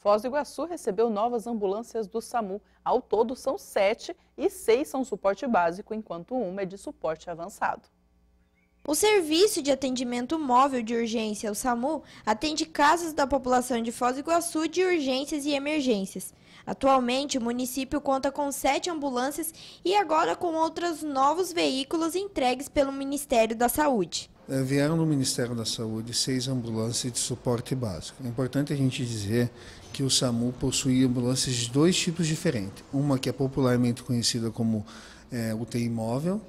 Foz do Iguaçu recebeu novas ambulâncias do SAMU. Ao todo, são sete e seis são suporte básico, enquanto uma é de suporte avançado. O Serviço de Atendimento Móvel de Urgência, o SAMU, atende casos da população de Foz do Iguaçu de urgências e emergências. Atualmente, o município conta com sete ambulâncias e agora com outros novos veículos entregues pelo Ministério da Saúde vieram do Ministério da Saúde seis ambulâncias de suporte básico. É importante a gente dizer que o SAMU possui ambulâncias de dois tipos diferentes. Uma que é popularmente conhecida como é, eh, UTI móvel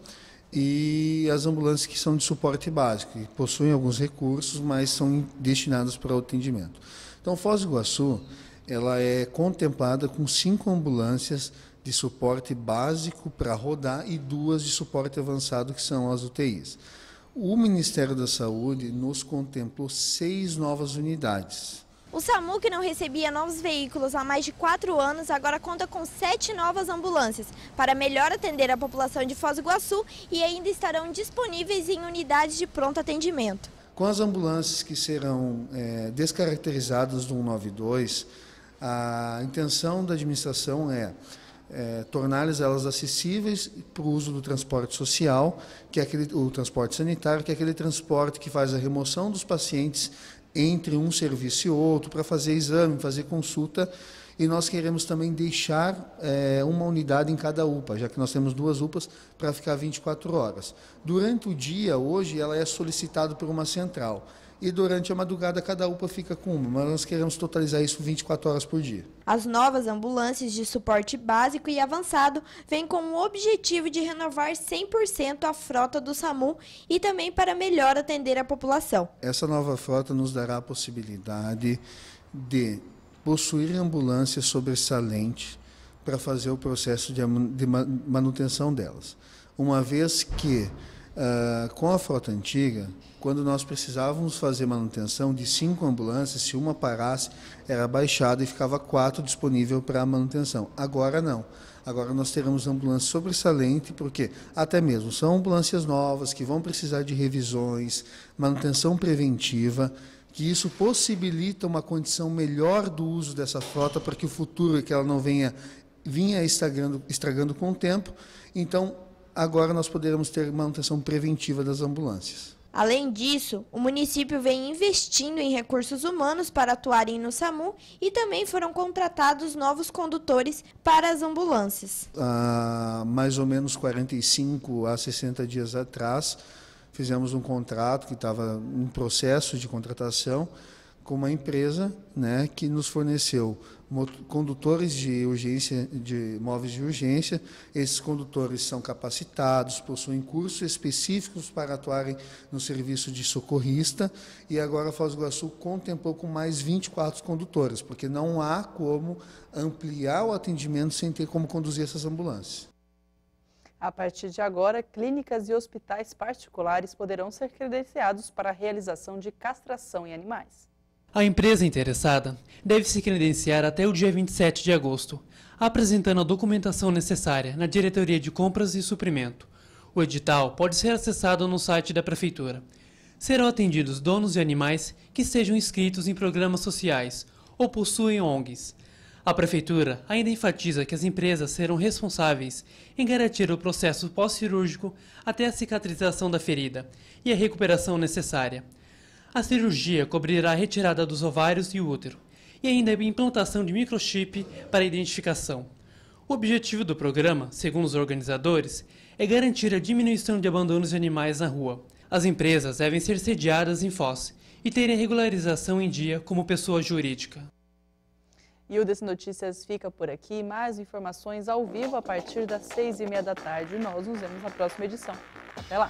e as ambulâncias que são de suporte básico, que possuem alguns recursos, mas são destinadas para o atendimento. Então, Foz do Iguaçu, ela é contemplada com cinco ambulâncias de suporte básico para rodar e duas de suporte avançado, que são as UTIs. O Ministério da Saúde nos contemplou seis novas unidades. O SAMU, que não recebia novos veículos há mais de quatro anos, agora conta com sete novas ambulâncias para melhor atender a população de Foz do Iguaçu e ainda estarão disponíveis em unidades de pronto atendimento. Com as ambulâncias que serão é, descaracterizadas do 192, a intenção da administração é é, torná-las elas acessíveis para o uso do transporte social, que é aquele, o transporte sanitário, que é aquele transporte que faz a remoção dos pacientes entre um serviço e outro para fazer exame, fazer consulta. E nós queremos também deixar é, uma unidade em cada UPA, já que nós temos duas UPAs para ficar 24 horas. Durante o dia, hoje, ela é solicitada por uma central e durante a madrugada cada UPA fica com uma, mas nós queremos totalizar isso 24 horas por dia. As novas ambulâncias de suporte básico e avançado vêm com o objetivo de renovar 100% a frota do SAMU e também para melhor atender a população. Essa nova frota nos dará a possibilidade de possuir ambulâncias sobressalente para fazer o processo de manutenção delas. Uma vez que ah, com a frota antiga, quando nós precisávamos fazer manutenção de cinco ambulâncias, se uma parasse, era baixada e ficava quatro disponível para manutenção. Agora não. Agora nós teremos ambulância sobressalente, porque até mesmo são ambulâncias novas que vão precisar de revisões, manutenção preventiva, que isso possibilita uma condição melhor do uso dessa frota para que o futuro que ela não venha vinha estragando, estragando com o tempo. Então, agora nós poderemos ter manutenção preventiva das ambulâncias. Além disso, o município vem investindo em recursos humanos para atuarem no SAMU e também foram contratados novos condutores para as ambulâncias. Há mais ou menos 45 a 60 dias atrás, fizemos um contrato que estava em processo de contratação com uma empresa né, que nos forneceu condutores de urgência, de móveis de urgência. Esses condutores são capacitados, possuem cursos específicos para atuarem no serviço de socorrista. E agora a Foz do Iguaçu contemplou com mais 24 condutores, porque não há como ampliar o atendimento sem ter como conduzir essas ambulâncias. A partir de agora, clínicas e hospitais particulares poderão ser credenciados para a realização de castração em animais. A empresa interessada deve se credenciar até o dia 27 de agosto, apresentando a documentação necessária na Diretoria de Compras e Suprimento. O edital pode ser acessado no site da Prefeitura. Serão atendidos donos de animais que sejam inscritos em programas sociais ou possuem ONGs. A Prefeitura ainda enfatiza que as empresas serão responsáveis em garantir o processo pós-cirúrgico até a cicatrização da ferida e a recuperação necessária. A cirurgia cobrirá a retirada dos ovários e útero, e ainda a implantação de microchip para identificação. O objetivo do programa, segundo os organizadores, é garantir a diminuição de abandonos de animais na rua. As empresas devem ser sediadas em Foz e terem regularização em dia como pessoa jurídica. E o Desse Notícias fica por aqui. Mais informações ao vivo a partir das seis e meia da tarde. Nós nos vemos na próxima edição. Até lá!